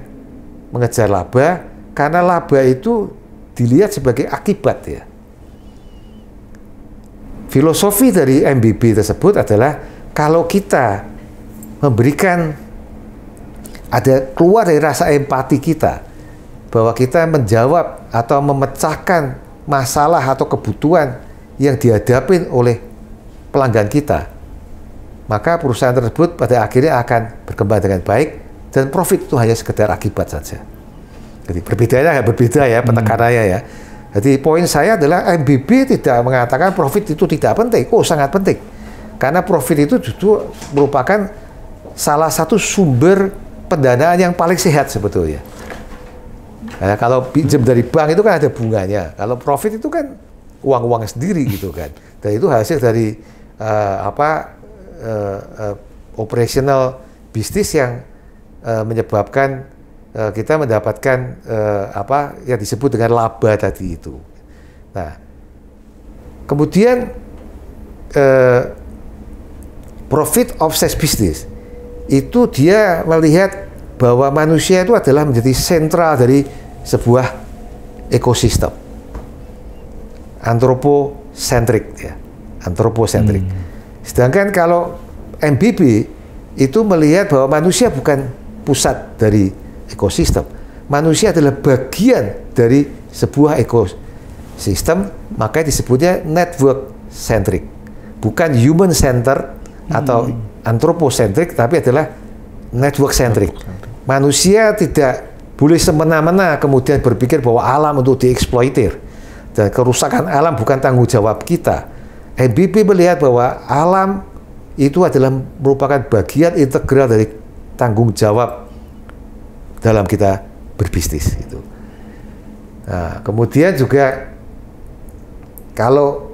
mengejar laba karena laba itu dilihat sebagai akibat ya. Filosofi dari MBB tersebut adalah kalau kita memberikan ada keluar dari rasa empati kita bahwa kita menjawab atau memecahkan masalah atau kebutuhan yang dihadapin oleh pelanggan kita, maka perusahaan tersebut pada akhirnya akan berkembang dengan baik dan profit itu hanya sekedar akibat saja. Jadi perbedaannya agak berbeda ya hmm. penekanannya ya. Jadi poin saya adalah MBB tidak mengatakan profit itu tidak penting. Oh sangat penting. Karena profit itu justru merupakan salah satu sumber pendanaan yang paling sehat sebetulnya. Nah, kalau pinjam dari bank itu kan ada bunganya. Kalau profit itu kan uang-uang sendiri gitu kan. Dan itu hasil dari uh, apa uh, uh, operational bisnis yang uh, menyebabkan uh, kita mendapatkan uh, apa yang disebut dengan laba tadi itu. Nah, kemudian uh, profit of sex business itu dia melihat bahwa manusia itu adalah menjadi sentral dari sebuah ekosistem antroposentrik ya antroposentrik. Hmm. Sedangkan kalau MBB itu melihat bahwa manusia bukan pusat dari ekosistem. Manusia adalah bagian dari sebuah ekosistem, makanya disebutnya network centric. Bukan human center atau hmm. antroposentrik tapi adalah network centric. Manusia tidak boleh semena-mena kemudian berpikir bahwa alam untuk dieksploitir dan kerusakan alam bukan tanggung jawab kita. MBP melihat bahwa alam itu adalah merupakan bagian integral dari tanggung jawab dalam kita berbisnis itu. Nah, kemudian juga kalau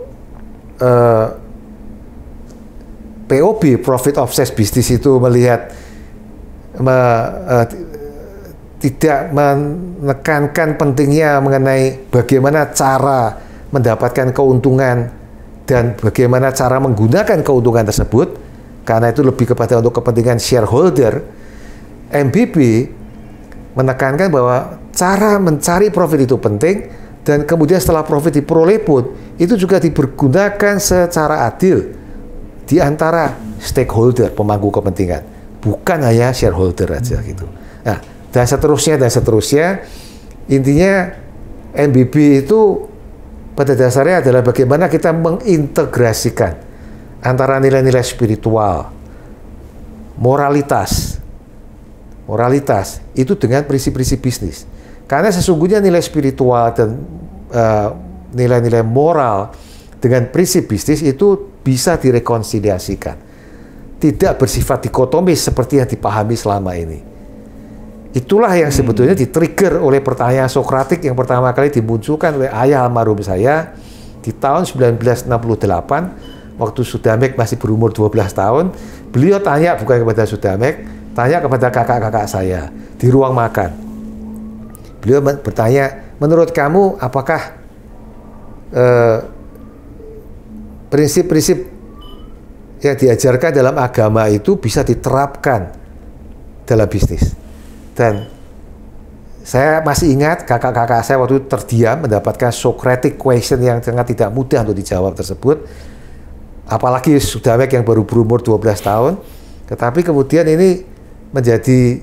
eh, POB profit obsessed bisnis itu melihat me, eh, tidak menekankan pentingnya mengenai bagaimana cara mendapatkan keuntungan dan bagaimana cara menggunakan keuntungan tersebut karena itu lebih kepada untuk kepentingan shareholder MBB menekankan bahwa cara mencari profit itu penting dan kemudian setelah profit diperoleh pun itu juga dipergunakan secara adil di antara stakeholder pemangku kepentingan bukan hanya shareholder aja gitu nah dan seterusnya dan seterusnya intinya MBB itu pada dasarnya adalah bagaimana kita mengintegrasikan antara nilai-nilai spiritual, moralitas, moralitas itu dengan prinsip-prinsip bisnis. Karena sesungguhnya nilai spiritual dan eh, nilai-nilai uh, moral dengan prinsip bisnis itu bisa direkonsiliasikan. Tidak bersifat dikotomis seperti yang dipahami selama ini. Itulah yang hmm. sebetulnya hmm. ditrigger oleh pertanyaan Sokratik yang pertama kali dimunculkan oleh ayah almarhum saya di tahun 1968 waktu Sudamek masih berumur 12 tahun. Beliau tanya bukan kepada Sudamek, tanya kepada kakak-kakak saya di ruang makan. Beliau bertanya, menurut kamu apakah eh, prinsip-prinsip eh, yang diajarkan dalam agama itu bisa diterapkan dalam bisnis? Dan saya masih ingat kakak-kakak saya waktu itu terdiam mendapatkan Socratic question yang sangat tidak mudah untuk dijawab tersebut. Apalagi Sudawek yang baru berumur 12 tahun. Tetapi kemudian ini menjadi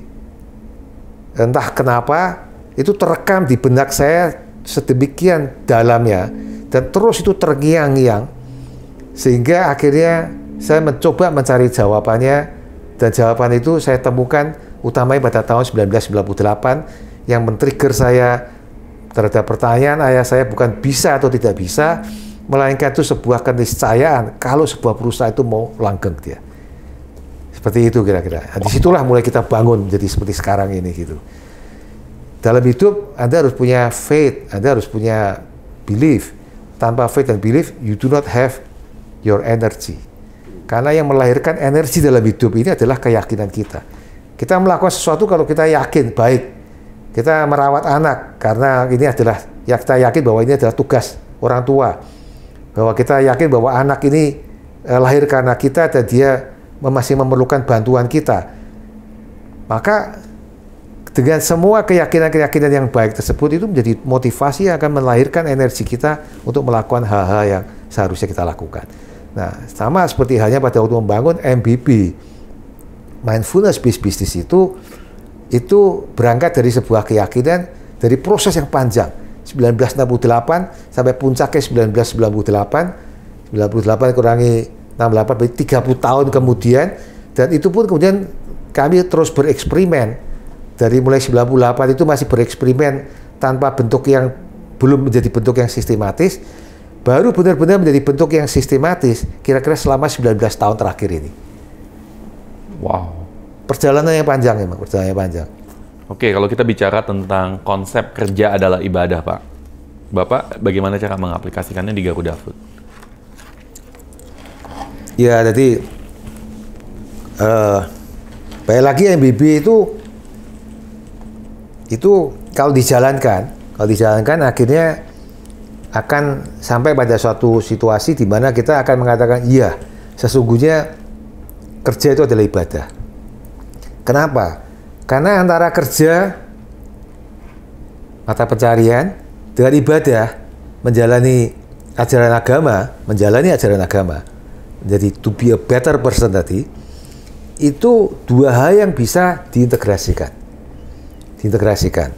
entah kenapa itu terekam di benak saya sedemikian dalamnya dan terus itu terngiang-ngiang sehingga akhirnya saya mencoba mencari jawabannya dan jawaban itu saya temukan utamanya pada tahun 1998 yang men-trigger saya terhadap pertanyaan ayah saya bukan bisa atau tidak bisa, melainkan itu sebuah keniscayaan kalau sebuah perusahaan itu mau langgeng dia. Seperti itu kira-kira. Nah, disitulah mulai kita bangun jadi seperti sekarang ini gitu. Dalam hidup Anda harus punya faith, Anda harus punya belief. Tanpa faith dan belief, you do not have your energy. Karena yang melahirkan energi dalam hidup ini adalah keyakinan kita. Kita melakukan sesuatu kalau kita yakin baik. Kita merawat anak karena ini adalah ya kita yakin bahwa ini adalah tugas orang tua. Bahwa kita yakin bahwa anak ini eh, lahir karena kita dan dia masih memerlukan bantuan kita. Maka dengan semua keyakinan-keyakinan yang baik tersebut itu menjadi motivasi yang akan melahirkan energi kita untuk melakukan hal-hal yang seharusnya kita lakukan. Nah, sama seperti halnya pada waktu membangun MBB mindfulness bis business itu itu berangkat dari sebuah keyakinan dari proses yang panjang 1968 sampai puncaknya 1998 98 kurangi 68 berarti 30 tahun kemudian dan itu pun kemudian kami terus bereksperimen dari mulai 98 itu masih bereksperimen tanpa bentuk yang belum menjadi bentuk yang sistematis baru benar-benar menjadi bentuk yang sistematis kira-kira selama 19 tahun terakhir ini. Wow. perjalanan yang panjang ya, Pak. yang panjang. Oke, kalau kita bicara tentang konsep kerja adalah ibadah, Pak. Bapak, bagaimana cara mengaplikasikannya di Garuda Food? Ya, jadi uh, baik lagi BB itu itu kalau dijalankan, kalau dijalankan akhirnya akan sampai pada suatu situasi di mana kita akan mengatakan iya, sesungguhnya kerja itu adalah ibadah. Kenapa? Karena antara kerja mata pencarian dengan ibadah menjalani ajaran agama, menjalani ajaran agama, jadi to be a better person tadi, itu dua hal yang bisa diintegrasikan. Diintegrasikan.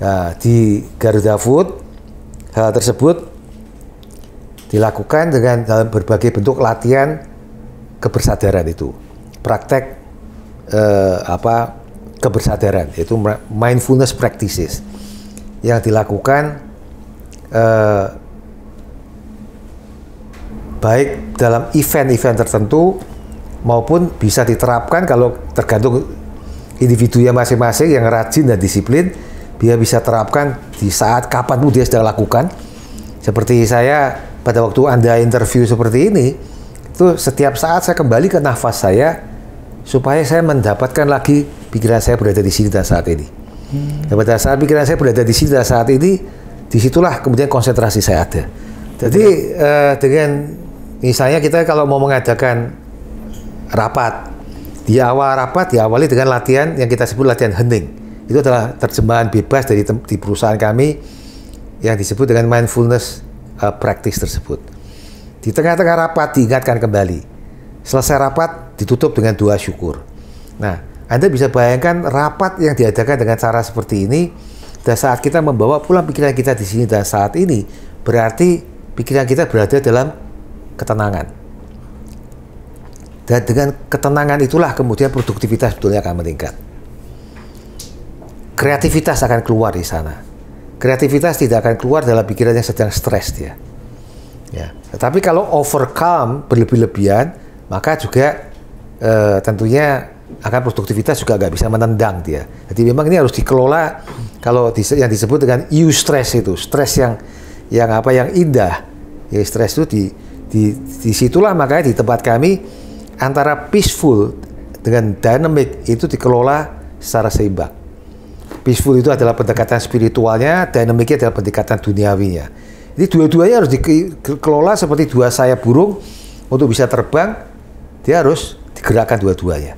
Nah, di Garuda Food, hal tersebut dilakukan dengan dalam berbagai bentuk latihan kebersadaran itu praktek eh, apa kebersadaran yaitu mindfulness practices yang dilakukan eh, baik dalam event-event tertentu maupun bisa diterapkan kalau tergantung individunya masing-masing yang rajin dan disiplin dia bisa terapkan di saat kapan dia sedang lakukan seperti saya pada waktu anda interview seperti ini itu setiap saat saya kembali ke nafas saya supaya saya mendapatkan lagi pikiran saya berada di sini dan saat ini. Hmm. pada saat pikiran saya berada di sini dan saat ini, disitulah kemudian konsentrasi saya ada. Jadi uh, dengan misalnya kita kalau mau mengadakan rapat, di awal rapat diawali dengan latihan yang kita sebut latihan hening. Itu adalah terjemahan bebas dari di perusahaan kami yang disebut dengan mindfulness uh, practice tersebut. Di tengah-tengah rapat diingatkan kembali. Selesai rapat ditutup dengan dua syukur. Nah, Anda bisa bayangkan rapat yang diadakan dengan cara seperti ini dan saat kita membawa pulang pikiran kita di sini dan saat ini berarti pikiran kita berada dalam ketenangan. Dan dengan ketenangan itulah kemudian produktivitas betulnya akan meningkat. Kreativitas akan keluar di sana. Kreativitas tidak akan keluar dalam pikiran yang sedang stres dia. Ya. Tapi kalau overcome berlebih-lebihan, maka juga eh, tentunya akan produktivitas juga nggak bisa menendang dia. Jadi memang ini harus dikelola kalau yang disebut dengan EU stress itu, stress yang yang apa yang indah. Ya stress itu di di disitulah makanya di tempat kami antara peaceful dengan dynamic itu dikelola secara seimbang. Peaceful itu adalah pendekatan spiritualnya, dynamicnya adalah pendekatan duniawinya. Jadi dua-duanya harus dikelola seperti dua sayap burung untuk bisa terbang, dia harus digerakkan dua-duanya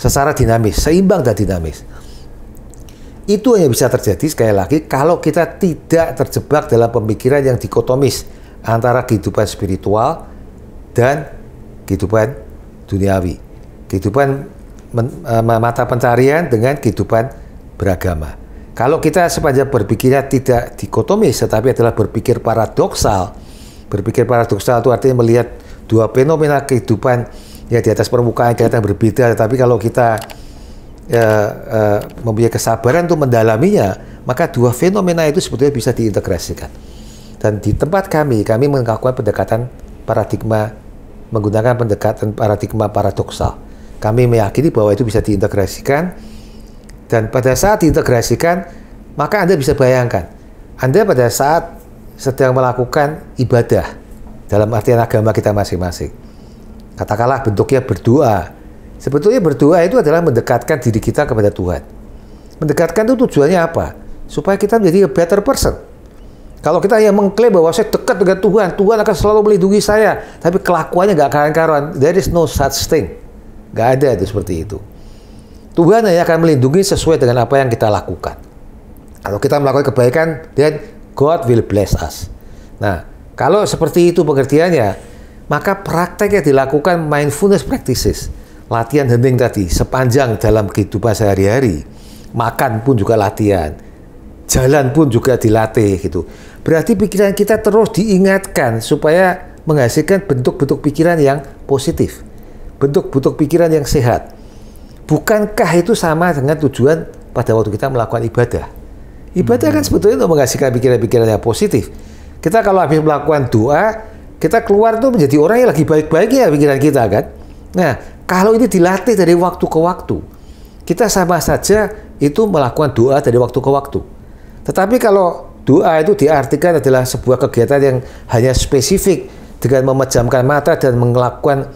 secara dinamis, seimbang dan dinamis. Itu hanya bisa terjadi sekali lagi kalau kita tidak terjebak dalam pemikiran yang dikotomis antara kehidupan spiritual dan kehidupan duniawi, kehidupan eh, mata pencarian dengan kehidupan beragama. Kalau kita sepanjang berpikirnya tidak dikotomis, tetapi adalah berpikir paradoksal. Berpikir paradoksal itu artinya melihat dua fenomena kehidupan ya di atas permukaan kelihatan berbeda, tetapi kalau kita ya, uh, mempunyai kesabaran untuk mendalaminya, maka dua fenomena itu sebetulnya bisa diintegrasikan. Dan di tempat kami, kami mengakui pendekatan paradigma menggunakan pendekatan paradigma paradoksal. Kami meyakini bahwa itu bisa diintegrasikan dan pada saat diintegrasikan, maka Anda bisa bayangkan, Anda pada saat sedang melakukan ibadah dalam artian agama kita masing-masing. Katakanlah bentuknya berdoa. Sebetulnya berdoa itu adalah mendekatkan diri kita kepada Tuhan. Mendekatkan itu tujuannya apa? Supaya kita menjadi a better person. Kalau kita yang mengklaim bahwa saya dekat dengan Tuhan, Tuhan akan selalu melindungi saya, tapi kelakuannya gak karuan-karuan, there is no such thing. gak ada itu seperti itu. Tuhan hanya akan melindungi sesuai dengan apa yang kita lakukan. Kalau kita melakukan kebaikan, then God will bless us. Nah, kalau seperti itu pengertiannya, maka praktek yang dilakukan mindfulness practices, latihan hening tadi, sepanjang dalam kehidupan sehari-hari, makan pun juga latihan, jalan pun juga dilatih gitu. Berarti pikiran kita terus diingatkan supaya menghasilkan bentuk-bentuk pikiran yang positif, bentuk-bentuk pikiran yang sehat bukankah itu sama dengan tujuan pada waktu kita melakukan ibadah? Ibadah kan hmm. kan sebetulnya untuk menghasilkan pikiran-pikiran yang positif. Kita kalau habis melakukan doa, kita keluar tuh menjadi orang yang lagi baik-baik ya pikiran kita kan. Nah, kalau ini dilatih dari waktu ke waktu, kita sama saja itu melakukan doa dari waktu ke waktu. Tetapi kalau doa itu diartikan adalah sebuah kegiatan yang hanya spesifik dengan memejamkan mata dan melakukan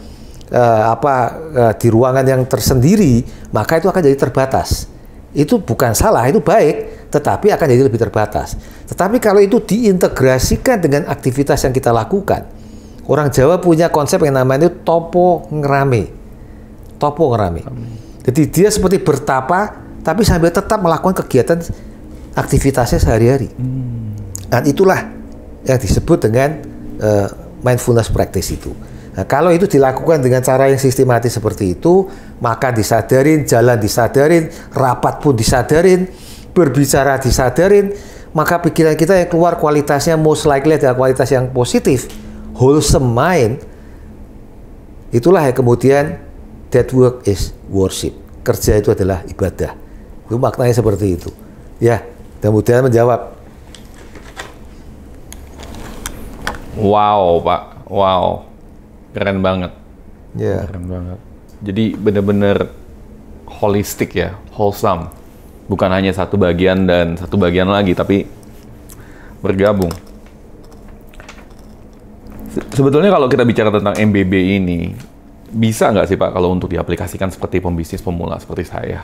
uh, apa uh, di ruangan yang tersendiri, maka itu akan jadi terbatas. Itu bukan salah, itu baik, tetapi akan jadi lebih terbatas. Tetapi kalau itu diintegrasikan dengan aktivitas yang kita lakukan, orang Jawa punya konsep yang namanya itu topo ngerame. Topo ngerame. Jadi dia seperti bertapa, tapi sambil tetap melakukan kegiatan aktivitasnya sehari-hari. Hmm. Dan itulah yang disebut dengan uh, mindfulness practice itu. Nah, kalau itu dilakukan dengan cara yang sistematis seperti itu, maka disadarin, jalan disadarin, rapat pun disadarin, berbicara disadarin, maka pikiran kita yang keluar kualitasnya most likely adalah kualitas yang positif, wholesome mind. Itulah yang kemudian that work is worship. Kerja itu adalah ibadah. Itu maknanya seperti itu. Ya, dan kemudian menjawab. Wow, Pak. Wow. Keren banget. Iya. Yeah. Keren banget. Jadi bener-bener holistik ya, wholesome. Bukan hanya satu bagian dan satu bagian lagi, tapi bergabung. sebetulnya kalau kita bicara tentang MBB ini, bisa nggak sih Pak kalau untuk diaplikasikan seperti pembisnis pemula seperti saya?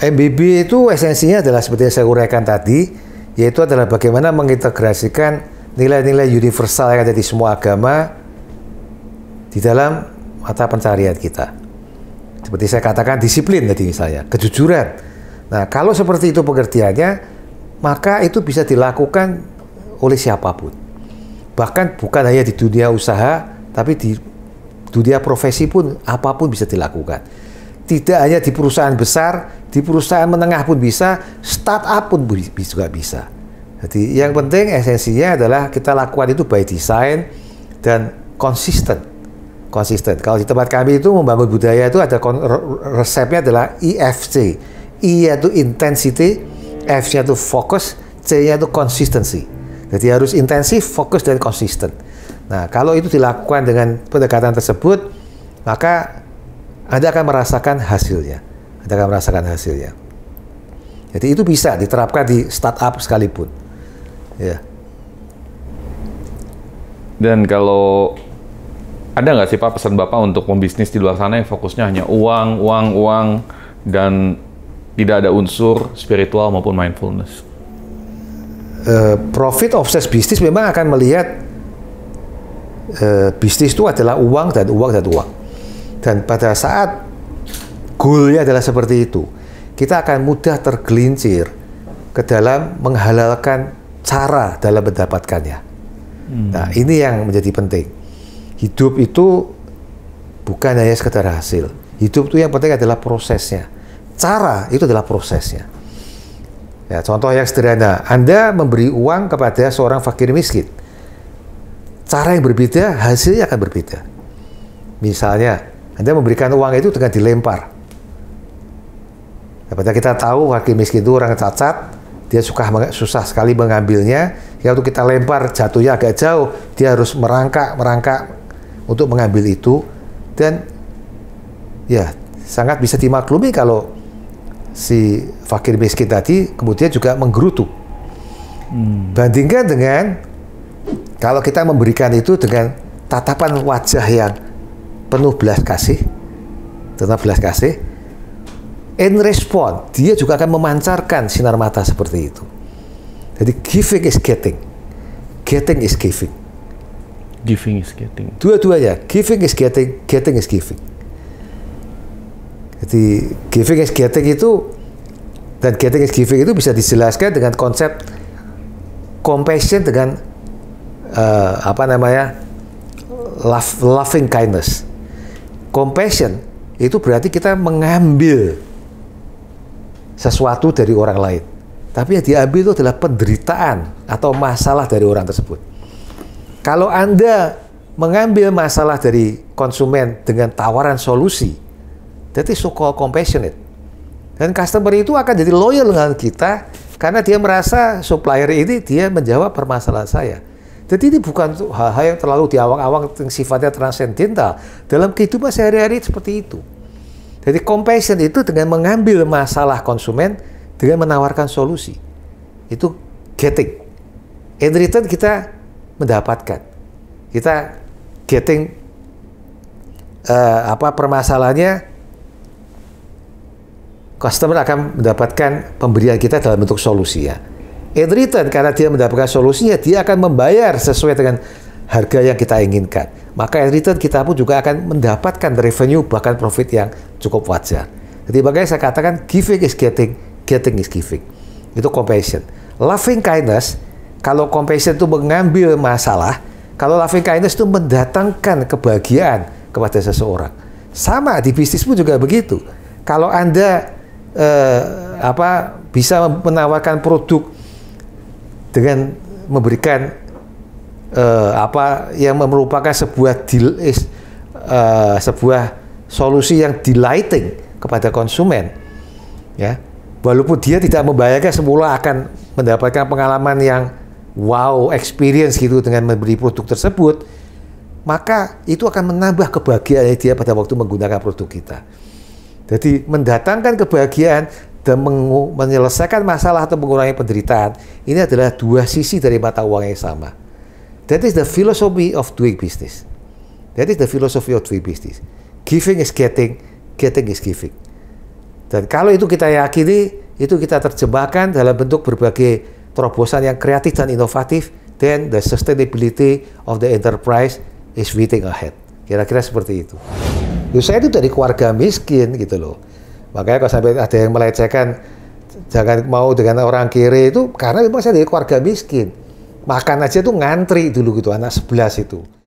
MBB itu esensinya adalah seperti yang saya uraikan tadi, yaitu adalah bagaimana mengintegrasikan nilai-nilai universal yang ada di semua agama di dalam mata pencarian kita. Seperti saya katakan disiplin tadi misalnya, kejujuran. Nah, kalau seperti itu pengertiannya, maka itu bisa dilakukan oleh siapapun. Bahkan bukan hanya di dunia usaha, tapi di dunia profesi pun apapun bisa dilakukan. Tidak hanya di perusahaan besar, di perusahaan menengah pun bisa, startup pun juga bisa. Jadi yang penting esensinya adalah kita lakukan itu by design dan konsisten. Konsisten. Kalau di tempat kami itu membangun budaya itu ada resepnya adalah EFC. I e yaitu intensity, F-nya itu fokus, C-nya itu consistency. Jadi harus intensif, fokus, dan konsisten. Nah, kalau itu dilakukan dengan pendekatan tersebut, maka Anda akan merasakan hasilnya. Anda akan merasakan hasilnya. Jadi itu bisa diterapkan di startup sekalipun. Iya. Dan kalau ada nggak sih Pak pesan Bapak untuk pembisnis di luar sana yang fokusnya hanya uang, uang, uang, dan tidak ada unsur spiritual maupun mindfulness? Uh, profit obsessed bisnis memang akan melihat uh, bisnis itu adalah uang dan uang dan uang. Dan pada saat goalnya adalah seperti itu, kita akan mudah tergelincir ke dalam menghalalkan cara dalam mendapatkannya. Hmm. Nah, ini yang menjadi penting. Hidup itu bukan hanya sekedar hasil. Hidup itu yang penting adalah prosesnya. Cara itu adalah prosesnya. Ya, contoh yang sederhana, Anda memberi uang kepada seorang fakir miskin. Cara yang berbeda, hasilnya akan berbeda. Misalnya, Anda memberikan uang itu dengan dilempar. Daripada kita tahu fakir miskin itu orang cacat, dia suka susah sekali mengambilnya ya untuk kita lempar jatuhnya agak jauh dia harus merangkak merangkak untuk mengambil itu dan ya sangat bisa dimaklumi kalau si fakir miskin tadi kemudian juga menggerutu hmm. bandingkan dengan kalau kita memberikan itu dengan tatapan wajah yang penuh belas kasih Tetap belas kasih in response dia juga akan memancarkan sinar mata seperti itu. Jadi giving is getting, getting is giving. Giving is getting. Dua-duanya, giving is getting, getting is giving. Jadi giving is getting itu dan getting is giving itu bisa dijelaskan dengan konsep compassion dengan uh, apa namanya love, loving kindness. Compassion itu berarti kita mengambil sesuatu dari orang lain. Tapi yang diambil itu adalah penderitaan atau masalah dari orang tersebut. Kalau Anda mengambil masalah dari konsumen dengan tawaran solusi, that is so called compassionate. Dan customer itu akan jadi loyal dengan kita karena dia merasa supplier ini dia menjawab permasalahan saya. Jadi ini bukan hal-hal yang terlalu diawang-awang yang sifatnya transcendental. Dalam kehidupan sehari-hari seperti itu. Jadi compassion itu dengan mengambil masalah konsumen dengan menawarkan solusi. Itu getting. In return kita mendapatkan. Kita getting uh, apa permasalahannya customer akan mendapatkan pemberian kita dalam bentuk solusi ya. In return karena dia mendapatkan solusinya dia akan membayar sesuai dengan harga yang kita inginkan. Maka in return kita pun juga akan mendapatkan revenue bahkan profit yang cukup wajar. Jadi makanya saya katakan giving is getting, getting is giving. Itu compassion. Loving kindness, kalau compassion itu mengambil masalah, kalau loving kindness itu mendatangkan kebahagiaan kepada seseorang. Sama di bisnis pun juga begitu. Kalau Anda eh, apa bisa menawarkan produk dengan memberikan uh, apa yang merupakan sebuah deal is uh, sebuah solusi yang delighting kepada konsumen ya walaupun dia tidak membayangkan semula akan mendapatkan pengalaman yang wow experience gitu dengan membeli produk tersebut maka itu akan menambah kebahagiaan dia pada waktu menggunakan produk kita. Jadi mendatangkan kebahagiaan dan menyelesaikan masalah atau mengurangi penderitaan ini adalah dua sisi dari mata uang yang sama. That is the philosophy of doing business. That is the philosophy of doing business. Giving is getting, getting is giving. Dan kalau itu kita yakini, itu kita terjemahkan dalam bentuk berbagai terobosan yang kreatif dan inovatif, then the sustainability of the enterprise is waiting ahead. Kira-kira seperti itu. Loh, saya itu dari keluarga miskin gitu loh. Makanya kalau sampai ada yang melecehkan, jangan mau dengan orang kiri itu, karena memang saya dari keluarga miskin makan aja tuh ngantri dulu gitu anak sebelas itu